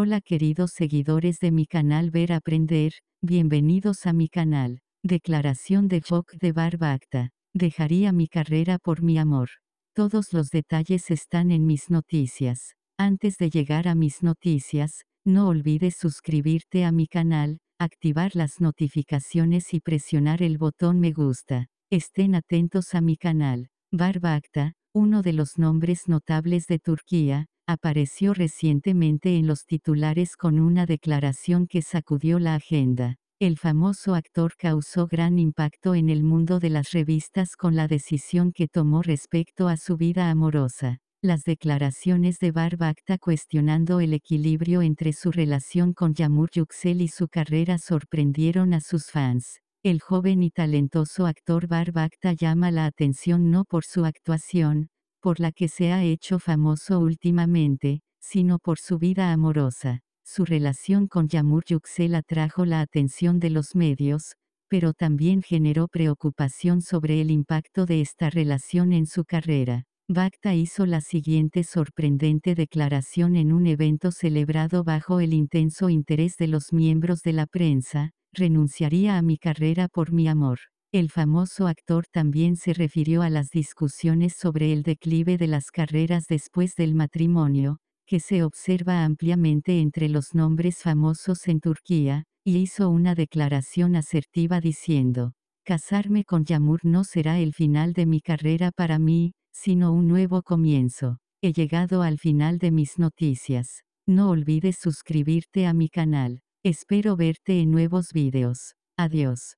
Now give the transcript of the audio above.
Hola queridos seguidores de mi canal Ver Aprender, bienvenidos a mi canal. Declaración de Foc de Barbacta. Dejaría mi carrera por mi amor. Todos los detalles están en mis noticias. Antes de llegar a mis noticias, no olvides suscribirte a mi canal, activar las notificaciones y presionar el botón me gusta. Estén atentos a mi canal. Barbacta, uno de los nombres notables de Turquía, apareció recientemente en los titulares con una declaración que sacudió la agenda. El famoso actor causó gran impacto en el mundo de las revistas con la decisión que tomó respecto a su vida amorosa. Las declaraciones de Barbacta cuestionando el equilibrio entre su relación con Yamur Yuxel y su carrera sorprendieron a sus fans. El joven y talentoso actor Barbacta llama la atención no por su actuación, por la que se ha hecho famoso últimamente, sino por su vida amorosa. Su relación con Yamur Yuxel atrajo la atención de los medios, pero también generó preocupación sobre el impacto de esta relación en su carrera. Bacta hizo la siguiente sorprendente declaración en un evento celebrado bajo el intenso interés de los miembros de la prensa, renunciaría a mi carrera por mi amor. El famoso actor también se refirió a las discusiones sobre el declive de las carreras después del matrimonio, que se observa ampliamente entre los nombres famosos en Turquía, y hizo una declaración asertiva diciendo, Casarme con Yamur no será el final de mi carrera para mí, sino un nuevo comienzo. He llegado al final de mis noticias. No olvides suscribirte a mi canal. Espero verte en nuevos videos. Adiós.